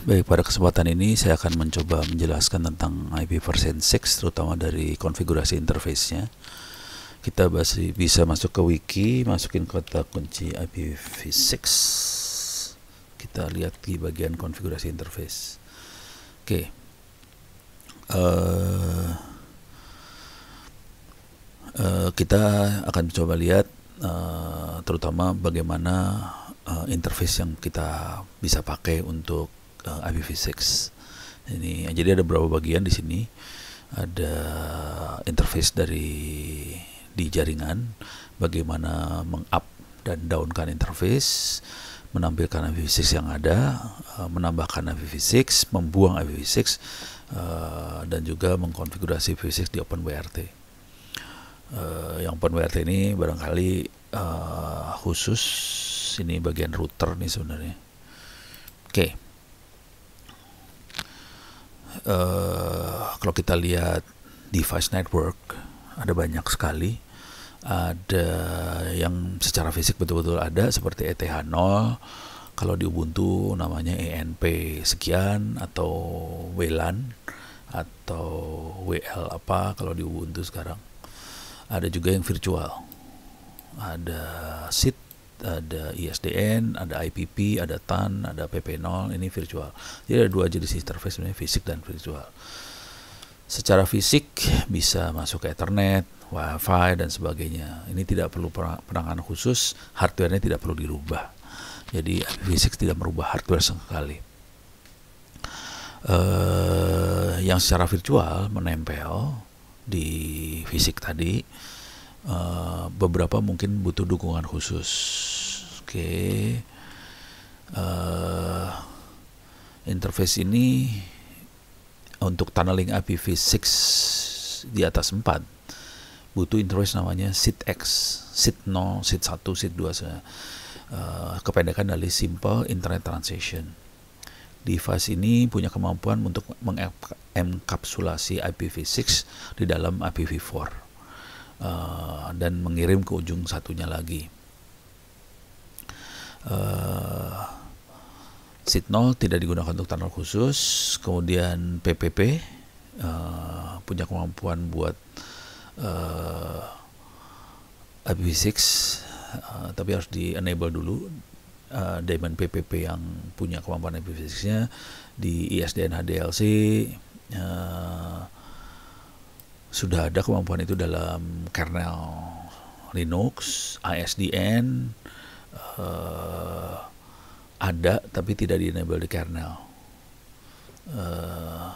Baik, pada kesempatan ini saya akan mencoba menjelaskan tentang ip IPv6 terutama dari konfigurasi interface-nya. Kita masih bisa masuk ke wiki, masukin kata kunci IPv6. Kita lihat di bagian konfigurasi interface. Oke. Uh, uh, kita akan coba lihat uh, terutama bagaimana uh, interface yang kita bisa pakai untuk uh, eh, IPv6. Ini jadi ada beberapa bagian di sini. Ada interface dari di jaringan bagaimana meng-up dan downkan interface, menampilkan IPv6 yang ada, uh, menambahkan IPv6, membuang IPv6 uh, eh, dan juga mengkonfigurasi IPv6 di OpenWrt. Uh, yang OpenWrt ini barangkali uh, khusus ini bagian router nih sebenarnya. Oke. Okay uh, kalau kita lihat device network ada banyak sekali ada yang secara fisik betul-betul ada seperti ETH0 kalau di Ubuntu namanya ENP sekian atau WLAN atau WL apa kalau di Ubuntu sekarang ada juga yang virtual ada sit ada ISDN, e ada IPP, ada TAN, ada PP0, ini virtual. Jadi ada dua jenis interface sebenarnya fisik dan virtual. Secara fisik bisa masuk ke Ethernet, WiFi dan sebagainya. Ini tidak perlu penanganan khusus, Hardwarenya tidak perlu dirubah. Jadi fisik tidak merubah hardware sekali. Eh, yang secara virtual menempel di fisik tadi uh, beberapa mungkin butuh dukungan khusus. Oke, okay. uh, eh, interface ini untuk tunneling IPv6 di atas 4 butuh interface namanya SITX, SIT0, SIT1, SIT2 uh, kependekan dari Simple Internet Transition. Device ini punya kemampuan untuk mengenkapsulasi IPv6 di dalam IPv4 uh, dan mengirim ke ujung satunya lagi. Uh, eh, 0 tidak digunakan untuk tunnel khusus, kemudian PPP uh, eh, punya kemampuan buat uh, IPv6, uh, tapi harus di enable dulu. Uh, Diamond PPP yang punya kemampuan IPv6-nya di ISDN HDLC. Uh, sudah ada kemampuan itu dalam kernel Linux, ISDN uh, eh, ada tapi tidak di enable di kernel. Uh,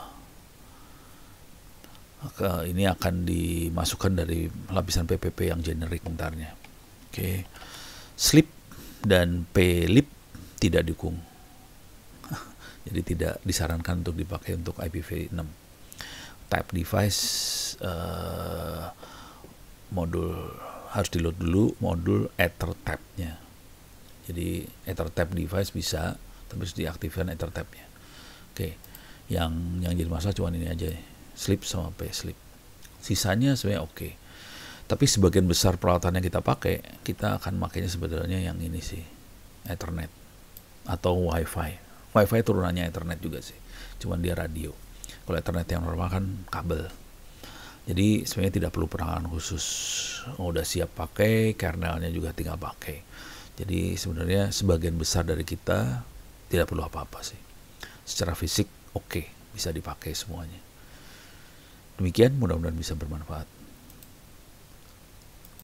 ini akan dimasukkan dari lapisan PPP yang generik bentarnya. Oke. Okay. Slip dan plib tidak dukung. Jadi tidak disarankan untuk dipakai untuk IPv6 type device uh, modul harus di load dulu modul ether nya jadi ether type device bisa tapi harus diaktifkan ether nya oke okay. yang yang jadi masalah cuma ini aja slip sama pay slip sisanya sebenarnya oke okay. tapi sebagian besar peralatan yang kita pakai kita akan makainya sebenarnya yang ini sih ethernet atau wifi wifi turunannya ethernet juga sih cuman dia radio kalau Ethernet yang normal kan kabel jadi sebenarnya tidak perlu perangan khusus oh, udah siap pakai kernelnya juga tinggal pakai jadi sebenarnya sebagian besar dari kita tidak perlu apa-apa sih secara fisik oke okay, bisa dipakai semuanya demikian mudah-mudahan bisa bermanfaat